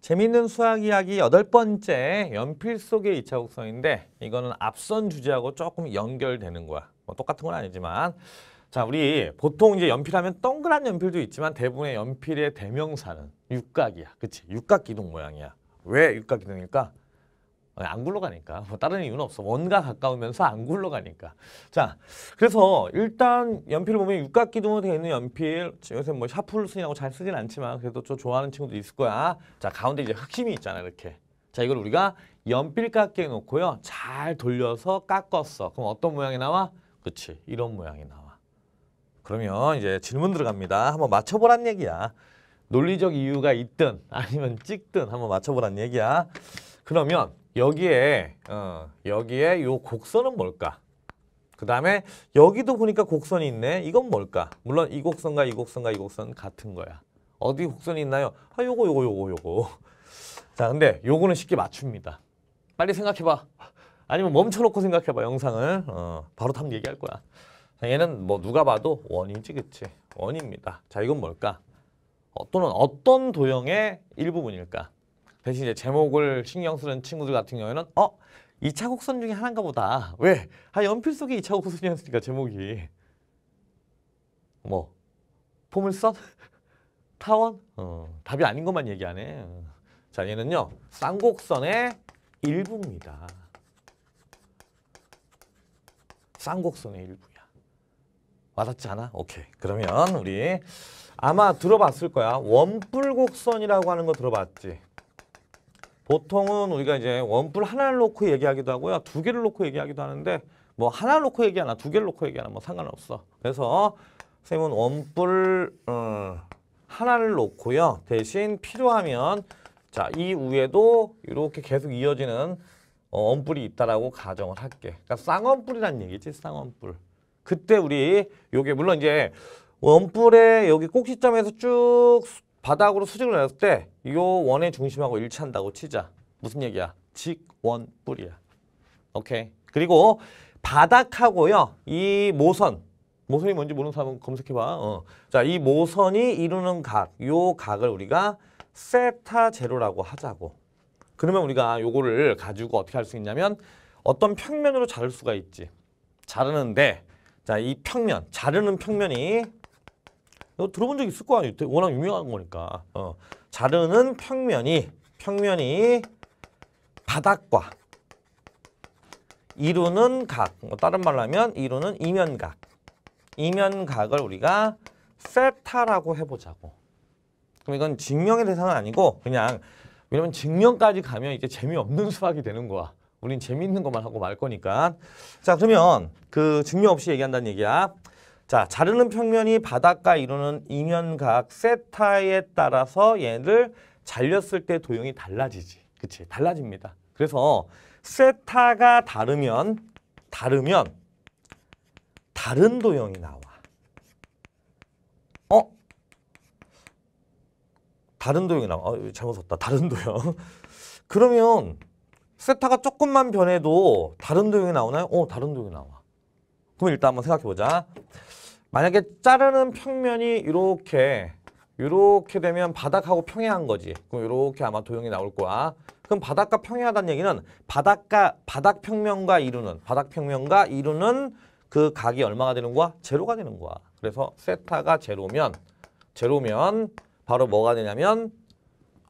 재밌는 수학 이야기 여덟 번째 연필 속의 이차 곡선인데 이거는 앞선 주제하고 조금 연결되는 거야. 뭐 똑같은 건 아니지만 자 우리 보통 이제 연필하면 동그란 연필도 있지만 대부분의 연필의 대명사는 육각이야. 그치? 육각기둥 모양이야. 왜 육각기둥일까? 어, 안 굴러가니까 뭐 다른 이유는 없어 원과 가까우면서 안 굴러가니까 자 그래서 일단 연필을 보면 육각기둥으로 되어 있는 연필 요새 뭐 샤플슨이라고 잘 쓰진 않지만 그래도 좀 좋아하는 친구도 있을 거야 자 가운데 이제 흑심이 있잖아 이렇게 자 이걸 우리가 연필 깎기에 놓고요 잘 돌려서 깎았어 그럼 어떤 모양이 나와? 그치 이런 모양이 나와 그러면 이제 질문 들어갑니다 한번 맞춰보란 얘기야 논리적 이유가 있든 아니면 찍든 한번 맞춰보란 얘기야 그러면 여기에 어, 여기에 요 곡선은 뭘까? 그 다음에 여기도 보니까 곡선이 있네. 이건 뭘까? 물론 이 곡선과 이 곡선과 이 곡선 같은 거야. 어디 곡선이 있나요? 아 요거 요거 요거 요거. 자 근데 요거는 쉽게 맞춥니다. 빨리 생각해봐. 아니면 멈춰놓고 생각해봐 영상을. 어, 바로 답 얘기할 거야. 자, 얘는 뭐 누가 봐도 원이지 그치? 원입니다. 자 이건 뭘까? 또는 어떤 도형의 일부분일까? 대신 이제 제목을 신경 쓰는 친구들 같은 경우에는 어? 이차 곡선 중에 하나인가 보다. 왜? 아 연필 속에 2차 곡선이었으니까 제목이. 뭐 포물선? 타원? 어, 답이 아닌 것만 얘기하네. 자 얘는요. 쌍곡선의 일부입니다. 쌍곡선의 일부야. 와닿지 않아? 오케이. 그러면 우리 아마 들어봤을 거야. 원뿔곡선이라고 하는 거 들어봤지? 보통은 우리가 이제 원뿔 하나를 놓고 얘기하기도 하고요. 두 개를 놓고 얘기하기도 하는데 뭐 하나를 놓고 얘기하나 두 개를 놓고 얘기하나 뭐 상관없어. 그래서 선생님은 원뿔 음, 하나를 놓고요. 대신 필요하면 자, 이 위에도 이렇게 계속 이어지는 어, 원뿔이 있다라고 가정을 할게. 그러니까 쌍원뿔이란 얘기지, 쌍원뿔. 그때 우리 요게 물론 이제 원뿔의 여기 꼭지점에서 쭉 바닥으로 수직을 내렸을 때 이 원의 중심하고 일치한다고 치자. 무슨 얘기야? 직원 뿔이야. 오케이. 그리고 바닥하고요. 이 모선. 모선이 뭔지 모르는 사람은 검색해봐. 어. 자, 이 모선이 이루는 각. 요 각을 우리가 세타 제로라고 하자고. 그러면 우리가 요거를 가지고 어떻게 할 수 있냐면 어떤 평면으로 자를 수가 있지. 자르는데 자, 이 평면, 자르는 평면이 너 들어본 적 있을 거 아니에요. 워낙 유명한 거니까. 어. 자르는 평면이 평면이 바닥과 이루는 각, 뭐 다른 말로 하면 이루는 이면각. 이면각을 우리가 셉타라고 해보자고. 그럼 이건 증명의 대상은 아니고 그냥 왜냐면 증명까지 가면 이제 재미없는 수학이 되는 거야. 우린 재미있는 것만 하고 말 거니까. 자 그러면 그 증명 없이 얘기한다는 얘기야. 자, 자르는 평면이 바닥과 이루는 이면각 세타에 따라서 얘를 잘렸을 때 도형이 달라지지. 그치? 달라집니다. 그래서 세타가 다르면, 다르면 다른 도형이 나와. 어? 다른 도형이 나와. 어, 잘못 썼다. 다른 도형. 그러면 세타가 조금만 변해도 다른 도형이 나오나요? 어, 다른 도형이 나와. 그럼 일단 한번 생각해보자. 만약에 자르는 평면이 이렇게 이렇게 되면 바닥하고 평행한 거지. 그럼 이렇게 아마 도형이 나올 거야. 그럼 바닥과 평행하다는 얘기는 바닥과 바닥 평면과 이루는 바닥 평면과 이루는 그 각이 얼마가 되는 거야? 제로가 되는 거야. 그래서 세타가 제로면 제로면 바로 뭐가 되냐면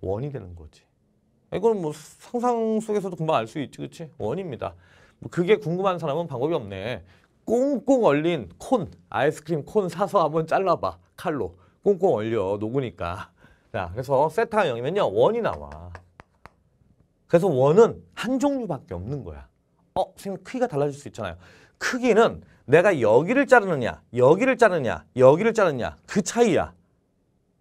원이 되는 거지. 이거는뭐 상상 속에서도 금방 알 수 있지, 그렇지? 원입니다. 뭐 그게 궁금한 사람은 방법이 없네. 꽁꽁 얼린 콘, 아이스크림 콘 사서 한번 잘라봐. 칼로. 꽁꽁 얼려. 녹으니까. 자, 그래서 세타가 0이면요. 원이 나와. 그래서 원은 한 종류밖에 없는 거야. 어, 선생님 크기가 달라질 수 있잖아요. 크기는 내가 여기를 자르느냐, 여기를 자르느냐, 여기를 자르느냐 그 차이야.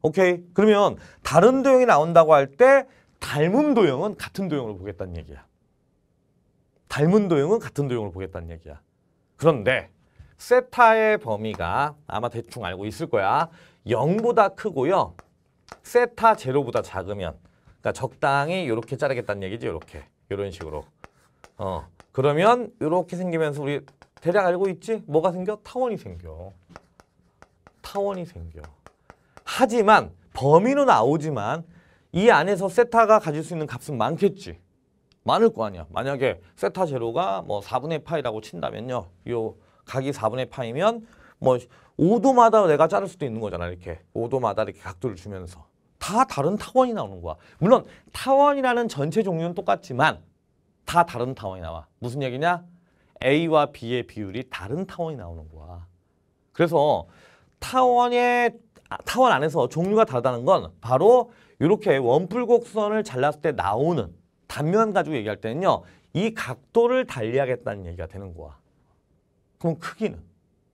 오케이? 그러면 다른 도형이 나온다고 할 때 닮은 도형은 같은 도형으로 보겠다는 얘기야. 닮은 도형은 같은 도형으로 보겠다는 얘기야. 그런데 세타의 범위가 아마 대충 알고 있을 거야. 0보다 크고요. 세타 제로보다 작으면 그러니까 적당히 이렇게 자르겠다는 얘기지. 이렇게. 이런 식으로. 어. 그러면 이렇게 생기면서 우리 대략 알고 있지? 뭐가 생겨? 타원이 생겨. 타원이 생겨. 하지만 범위는 나오지만 이 안에서 세타가 가질 수 있는 값은 많겠지. 많을 거 아니야. 만약에 세타 제로가 뭐 4분의 파이라고 친다면요. 요 각이 4분의 파이면 뭐 5도마다 내가 자를 수도 있는 거잖아. 이렇게 5도마다 이렇게 각도를 주면서 다 다른 타원이 나오는 거야. 물론 타원이라는 전체 종류는 똑같지만 다 다른 타원이 나와. 무슨 얘기냐? A와 B의 비율이 다른 타원이 나오는 거야. 그래서 타원의 아, 타원 안에서 종류가 다르다는 건 바로 이렇게 원뿔곡선을 잘랐을 때 나오는 단면 가지고 얘기할 때는요. 이 각도를 달리하겠다는 얘기가 되는 거야. 그럼 크기는?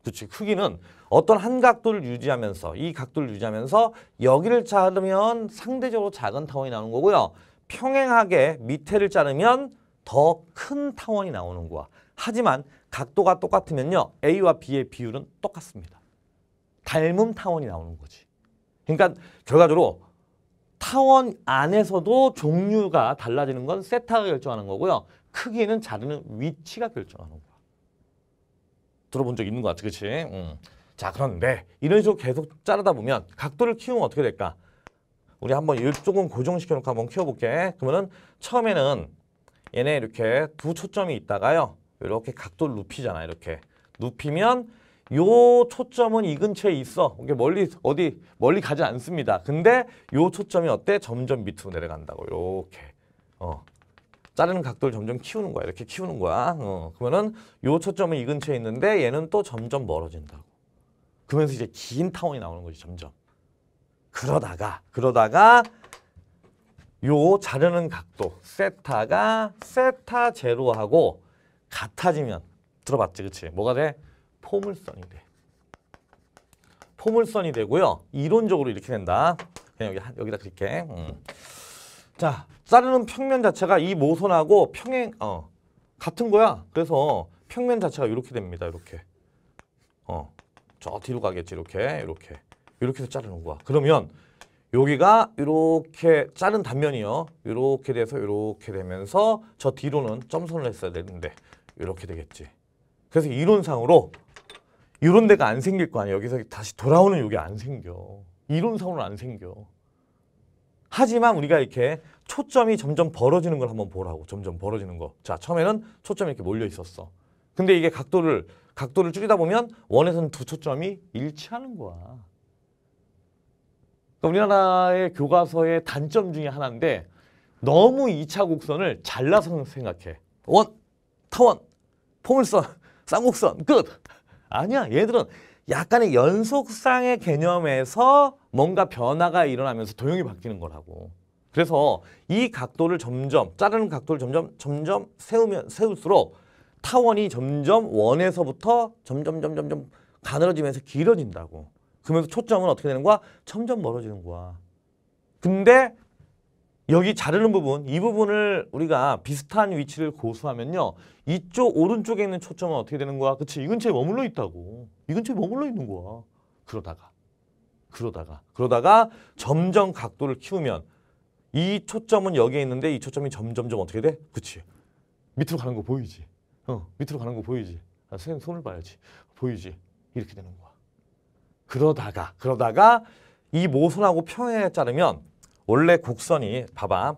그치 크기는 어떤 한 각도를 유지하면서 이 각도를 유지하면서 여기를 자르면 상대적으로 작은 타원이 나오는 거고요. 평행하게 밑에를 자르면 더 큰 타원이 나오는 거야. 하지만 각도가 똑같으면요. A와 B의 비율은 똑같습니다. 닮은 타원이 나오는 거지. 그러니까 결과적으로 타원 안에서도 종류가 달라지는 건 세타가 결정하는 거고요. 크기는 자르는 위치가 결정하는 거야. 들어본 적 있는 것 같아, 그치? 음. 자, 그런데 이런 식으로 계속 자르다 보면 각도를 키우면 어떻게 될까? 우리 한번 이쪽은 고정시켜놓고 한번 키워볼게. 그러면은 처음에는 얘네 이렇게 두 초점이 있다가요. 이렇게 각도를 눕히잖아, 이렇게. 눕히면 요 초점은 이 근처에 있어. 이게 멀리 어디 멀리 가지 않습니다. 근데 요 초점이 어때? 점점 밑으로 내려간다고. 요렇게. 어. 자르는 각도를 점점 키우는 거야. 이렇게 키우는 거야. 어. 그러면은 요 초점은 이 근처에 있는데 얘는 또 점점 멀어진다고. 그러면서 이제 긴 타원이 나오는 거지 점점. 그러다가 그러다가 요 자르는 각도 세타가 세타 제로하고 같아지면 들어봤지 그치 뭐가 돼? 포물선이 돼. 포물선이 되고요. 이론적으로 이렇게 된다. 그냥 여기, 여기다 그릴게. 음. 자, 자르는 평면 자체가 이 모선하고 평행, 어, 같은 거야. 그래서 평면 자체가 이렇게 됩니다. 이렇게. 어, 저 뒤로 가겠지. 이렇게, 이렇게. 이렇게 해서 자르는 거야. 그러면 여기가 이렇게 자른 단면이요. 이렇게 돼서 이렇게 되면서 저 뒤로는 점선을 했어야 되는데 이렇게 되겠지. 그래서 이론상으로 이런 데가 안 생길 거 아니야. 여기서 다시 돌아오는 욕이 안 생겨. 이론상으로는 안 생겨. 하지만 우리가 이렇게 초점이 점점 벌어지는 걸 한번 보라고. 점점 벌어지는 거. 자, 처음에는 초점이 이렇게 몰려 있었어. 근데 이게 각도를 각도를 줄이다 보면 원에서는 두 초점이 일치하는 거야. 그러니까 우리나라의 교과서의 단점 중에 하나인데 너무 2차 곡선을 잘라서 생각해. 원, 타원, 포물선, 쌍곡선, 끝! 아니야. 얘들은 약간의 연속상의 개념에서 뭔가 변화가 일어나면서 도형이 바뀌는 거라고. 그래서 이 각도를 점점 자르는 각도를 점점 점점 세우면 세울수록 타원이 점점 원에서부터 점점 점점 점 가늘어지면서 길어진다고. 그러면서 초점은 어떻게 되는 거야? 점점 멀어지는 거야. 근데 여기 자르는 부분, 이 부분을 우리가 비슷한 위치를 고수하면요. 이쪽 오른쪽에 있는 초점은 어떻게 되는 거야? 그치, 이 근처에 머물러 있다고. 이 근처에 머물러 있는 거야. 그러다가, 그러다가, 그러다가 점점 각도를 키우면 이 초점은 여기에 있는데 이 초점이 점점점 어떻게 돼? 그치. 밑으로 가는 거 보이지? 어, 밑으로 가는 거 보이지? 아, 선생님 손을 봐야지. 보이지? 이렇게 되는 거야. 그러다가, 그러다가 이 모선하고 평행에 자르면 원래 곡선이 봐봐.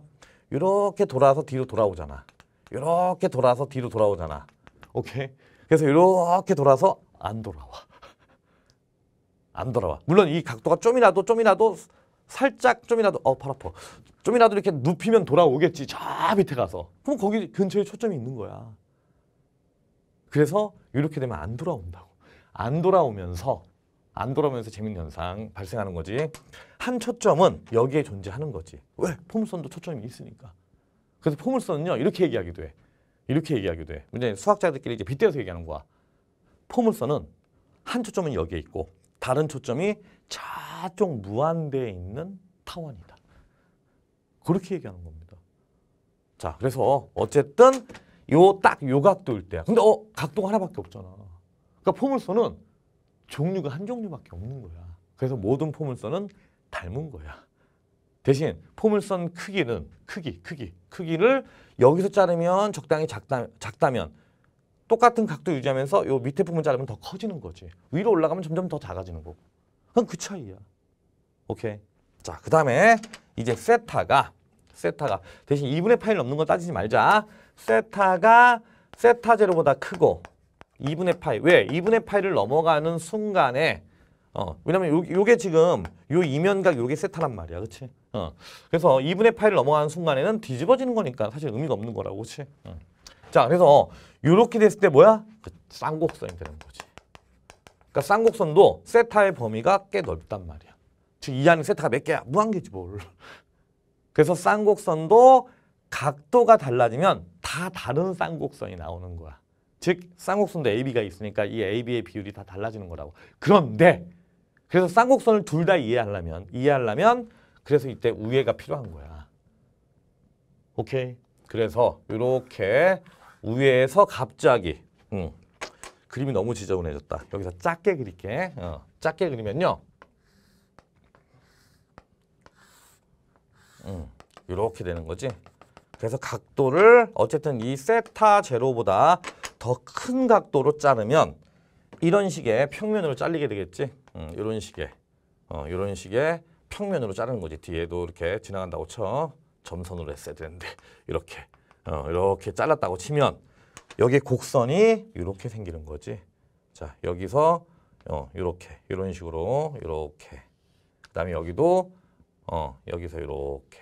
이렇게 돌아서 뒤로 돌아오잖아. 이렇게 돌아서 뒤로 돌아오잖아. 오케이. 그래서 이렇게 돌아서 안 돌아와. 안 돌아와. 물론 이 각도가 좀이라도 좀이라도 살짝 좀이라도 어팔 아파. 좀이라도 이렇게 눕히면 돌아오겠지. 저 밑에 가서. 그럼 거기 근처에 초점이 있는 거야. 그래서 이렇게 되면 안 돌아온다고. 안 돌아오면서 안 돌아오면서 재밌는 현상 발생하는 거지. 한 초점은 여기에 존재하는 거지. 왜? 포물선도 초점이 있으니까. 그래서 포물선은요. 이렇게 얘기하기도 해. 이렇게 얘기하기도 해. 문제는 수학자들끼리 이제 빗대어서 얘기하는 거야. 포물선은 한 초점은 여기에 있고 다른 초점이 저쪽 무한대에 있는 타원이다. 그렇게 얘기하는 겁니다. 자, 그래서 어쨌든 요 딱요 요 각도일 때야. 근데 어 각도가 하나밖에 없잖아. 그러니까 포물선은 종류가 한 종류밖에 없는 거야. 그래서 모든 포물선은 닮은 거야. 대신 포물선 크기는 크기, 크기, 크기를 여기서 자르면 적당히 작다, 작다면 똑같은 각도 유지하면서 요 밑에 부분 자르면 더 커지는 거지. 위로 올라가면 점점 더 작아지는 거고. 그건그 차이야. 오케이. 자, 그 다음에 이제 세타가 세타가 대신 2분의 파일 넘는 건 따지지 말자. 세타가 세타 제로보다 크고 2분의 파이. 왜? 2분의 파이를 넘어가는 순간에 어, 왜냐면 요, 게 지금 요 이면각 요게 세타란 말이야. 그치? 어. 그래서 2분의 파이를 넘어가는 순간에는 뒤집어지는 거니까 사실 의미가 없는 거라고. 그치? 어. 자, 그래서 요렇게 됐을 때 뭐야? 그 쌍곡선이 되는 거지. 그러니까 쌍곡선도 세타의 범위가 꽤 넓단 말이야. 즉 이 안에 세타가 몇 개야? 무한개지 뭘. 그래서 쌍곡선도 각도가 달라지면 다 다른 쌍곡선이 나오는 거야. 즉 쌍곡선도 AB가 있으니까 이 AB의 비율이 다 달라지는 거라고. 그런데 그래서 쌍곡선을 둘 다 이해하려면 이해하려면 그래서 이때 우회가 필요한 거야. 오케이. 그래서 이렇게 우회에서 갑자기 음, 그림이 너무 지저분해졌다. 여기서 작게 그릴게. 어, 작게 그리면요. 음, 이렇게 되는 거지. 그래서 각도를 어쨌든 이 세타 제로보다 더 큰 각도로 자르면 이런 식의 평면으로 잘리게 되겠지. 음, 이런 식의 어, 이런 식의 평면으로 자르는 거지. 뒤에도 이렇게 지나간다고 쳐. 점선으로 했어야 되는데 이렇게 어, 이렇게 잘랐다고 치면 여기 곡선이 이렇게 생기는 거지. 자 여기서 어, 이렇게 이런 식으로 이렇게 그다음에 여기도 어, 여기서 이렇게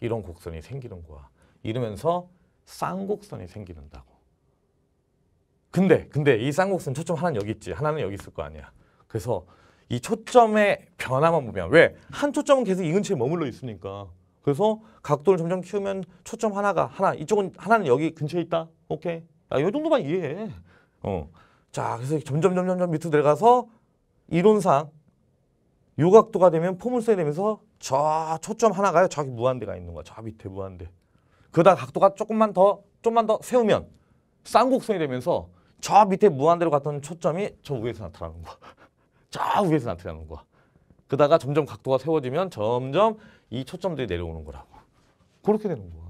이런 곡선이 생기는 거야. 이러면서 쌍곡선이 생기는다고. 근데 근데 이 쌍곡선 초점 하나는 여기 있지. 하나는 여기 있을 거 아니야. 그래서 이 초점의 변화만 보면 왜? 한 초점은 계속 이 근처에 머물러 있으니까. 그래서 각도를 점점 키우면 초점 하나가 하나 이쪽은 하나는 여기 근처에 있다. 오케이. 야, 아, 이 정도만 이해해. 어. 자, 그래서 점점 점점 점 밑으로 내려가서 이론상 요 각도가 되면 포물선이 되면서 저 초점 하나가요. 저기 무한대가 있는 거야. 저 밑에 무한대. 그다 각도가 조금만 더 좀만 더 세우면 쌍곡선이 되면서 저 밑에 무한대로 갔던 초점이 저 위에서 나타나는 거야. 저 위에서 나타나는 거야. 그다가 점점 각도가 세워지면 점점 이 초점들이 내려오는 거라고. 그렇게 되는 거야.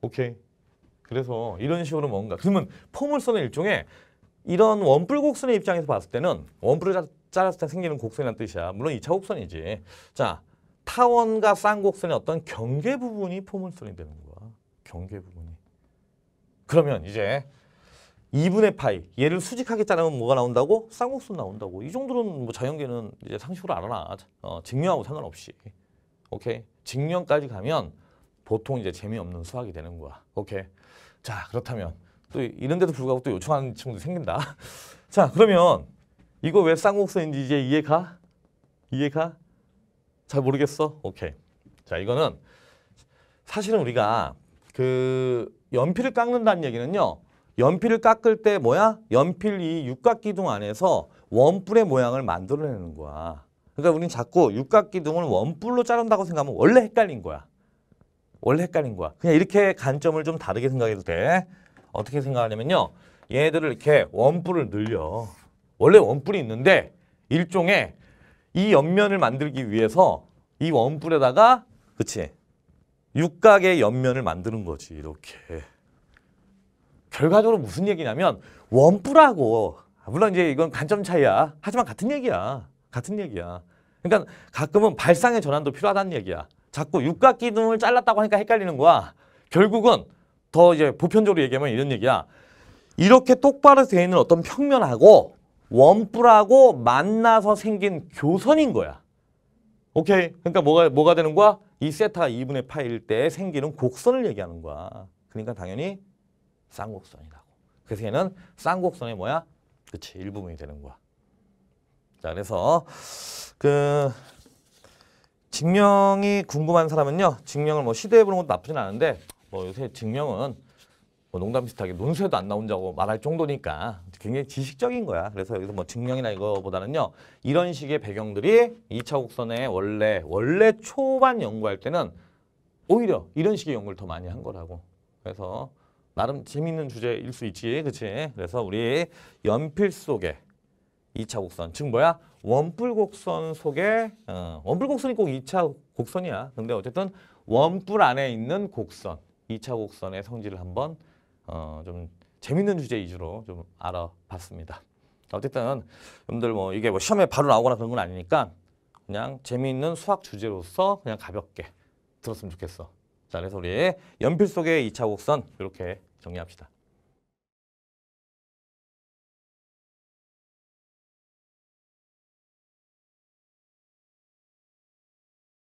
오케이. 그래서 이런 식으로 뭔가 그러면 포물선의 일종의 이런 원뿔 곡선의 입장에서 봤을 때는 원뿔을 잘랐을 때 생기는 곡선이란 뜻이야. 물론 이차 곡선이지. 자, 타원과 쌍곡선의 어떤 경계 부분이 포물선이 되는 거야. 경계 부분이. 그러면 이제 2분의 파이 얘를 수직하게 자르면 뭐가 나온다고? 쌍곡선 나온다고. 이 정도는 뭐 자연계는 이제 상식으로 알아놔. 어, 직면하고 상관없이. 오케이. 직면까지 가면 보통 이제 재미없는 수학이 되는 거야. 오케이. 자 그렇다면 또 이런데도 불구하고 또 요청하는 친구도 생긴다. 자 그러면 이거 왜 쌍곡선인지 이제 이해가? 이해가? 잘 모르겠어? 오케이. 자, 이거는 사실은 우리가 그 연필을 깎는다는 얘기는요. 연필을 깎을 때 뭐야? 연필이 육각기둥 안에서 원뿔의 모양을 만들어내는 거야. 그러니까 우린 자꾸 육각기둥을 원뿔로 자른다고 생각하면 원래 헷갈린 거야. 원래 헷갈린 거야. 그냥 이렇게 관점을 좀 다르게 생각해도 돼. 어떻게 생각하냐면요. 얘들을 이렇게 원뿔을 늘려. 원래 원뿔이 있는데 일종의 이 옆면을 만들기 위해서 이 원뿔에다가 그치 육각의 옆면을 만드는 거지 이렇게 결과적으로 무슨 얘기냐면 원뿔하고 물론 이제 이건 관점 차이야 하지만 같은 얘기야 같은 얘기야 그러니까 가끔은 발상의 전환도 필요하다는 얘기야 자꾸 육각 기둥을 잘랐다고 하니까 헷갈리는 거야 결국은 더 이제 보편적으로 얘기하면 이런 얘기야 이렇게 똑바로 돼 있는 어떤 평면하고 원뿔하고 만나서 생긴 교선인 거야. 오케이. 그러니까 뭐가 뭐가 되는 거야? 이 세타가 2분의 파일 때 생기는 곡선을 얘기하는 거야. 그러니까 당연히 쌍곡선이라고. 그래서 얘는 쌍곡선의 뭐야? 그치 일부분이 되는 거야. 자 그래서 그 증명이 궁금한 사람은요. 증명을 뭐 시도해 보는 것도 나쁘진 않은데 뭐 요새 증명은 뭐 농담 비슷하게 논술에도 안 나온다고 말할 정도니까 굉장히 지식적인 거야. 그래서 여기서 뭐 증명이나 이거보다는요. 이런 식의 배경들이 2차 곡선에 원래 원래 초반 연구할 때는 오히려 이런 식의 연구를 더 많이 한 거라고. 그래서 나름 재밌는 주제일 수 있지. 그치? 그래서 우리 연필 속에 2차 곡선. 즉 뭐야? 원뿔 곡선 속에 어, 원뿔 곡선이 꼭 2차 곡선이야. 근데 어쨌든 원뿔 안에 있는 곡선. 2차 곡선의 성질을 한번 어, 좀 재밌는 주제 위주로 좀 알아봤습니다. 어쨌든 여러분들 뭐 이게 뭐 시험에 바로 나오거나 그런 건 아니니까 그냥 재미있는 수학 주제로서 그냥 가볍게 들었으면 좋겠어. 자, 그래서 우리 연필 속의 이차 곡선 이렇게 정리합시다.